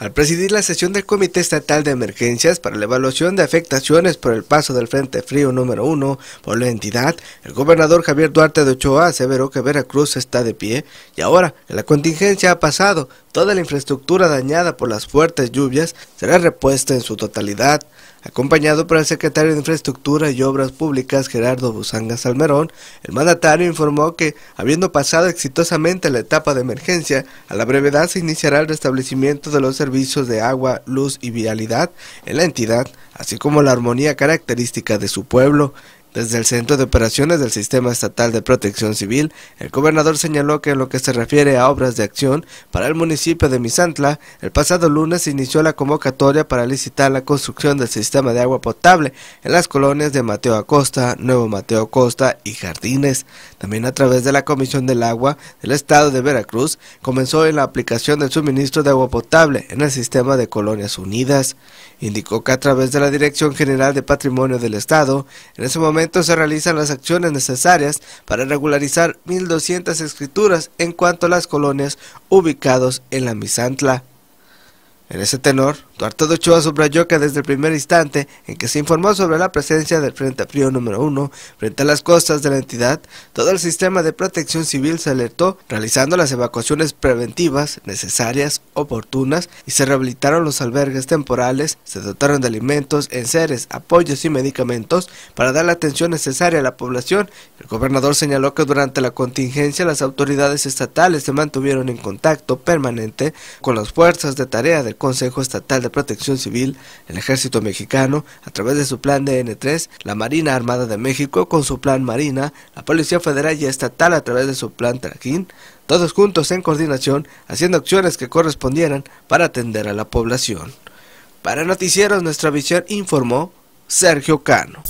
Al presidir la sesión del Comité Estatal de Emergencias para la evaluación de afectaciones por el paso del Frente Frío número 1 por la entidad, el gobernador Javier Duarte de Ochoa aseveró que Veracruz está de pie y ahora la contingencia ha pasado, Toda la infraestructura dañada por las fuertes lluvias será repuesta en su totalidad, Acompañado por el secretario de Infraestructura y Obras Públicas Gerardo Busanga Salmerón, el mandatario informó que, habiendo pasado exitosamente la etapa de emergencia, a la brevedad se iniciará el restablecimiento de los servicios de agua, luz y vialidad en la entidad, así como la armonía característica de su pueblo. Desde el Centro de Operaciones del Sistema Estatal de Protección Civil, el gobernador señaló que en lo que se refiere a obras de acción para el municipio de Misantla, el pasado lunes inició la convocatoria para licitar la construcción del sistema de agua potable en las colonias de Mateo Acosta, Nuevo Mateo Acosta y Jardines. También a través de la Comisión del Agua del Estado de Veracruz comenzó en la aplicación del suministro de agua potable en el sistema de colonias unidas. Indicó que a través de la Dirección General de Patrimonio del Estado, en ese momento se realizan las acciones necesarias para regularizar 1.200 escrituras en cuanto a las colonias ubicadas en la Misantla. En ese tenor, Duarte de Ochoa subrayó que desde el primer instante en que se informó sobre la presencia del Frente Frío número 1 frente a las costas de la entidad, todo el sistema de protección civil se alertó, realizando las evacuaciones preventivas necesarias, oportunas, y se rehabilitaron los albergues temporales, se dotaron de alimentos, enseres, apoyos y medicamentos para dar la atención necesaria a la población. El gobernador señaló que durante la contingencia las autoridades estatales se mantuvieron en contacto permanente con las fuerzas de tarea del Consejo Estatal de Protección Civil, el Ejército Mexicano, a través de su plan DN3, la Marina Armada de México con su plan Marina, la Policía Federal y Estatal a través de su plan Traquín, todos juntos en coordinación, haciendo acciones que correspondieran para atender a la población. Para Noticieros Nuestra Visión informó Sergio Cano.